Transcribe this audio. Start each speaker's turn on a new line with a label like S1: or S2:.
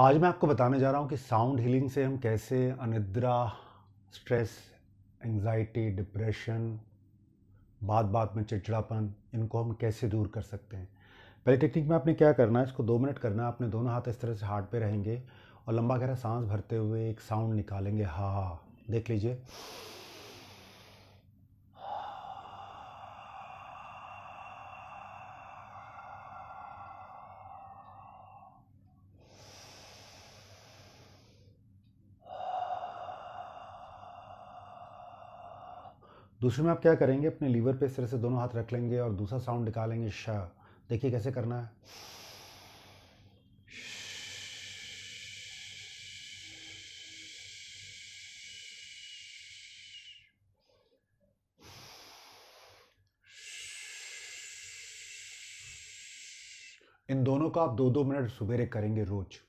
S1: आज मैं आपको बताने जा रहा हूँ कि साउंड हीलिंग से हम कैसे अनिद्रा स्ट्रेस एंजाइटी डिप्रेशन बात बात में चिड़चिड़ापन इनको हम कैसे दूर कर सकते हैं पहले टेक्निक में आपने क्या करना है इसको दो मिनट करना है आपने दोनों हाथ इस तरह से हार्ट पे रहेंगे और लंबा गहरा सांस भरते हुए एक साउंड निकालेंगे हा देख लीजिए दूसरे में आप क्या करेंगे अपने लीवर पे इस तरह से दोनों हाथ रख लेंगे और दूसरा साउंड निकालेंगे श देखिए कैसे करना है इन दोनों का आप दो दो मिनट सवेरे करेंगे रोज़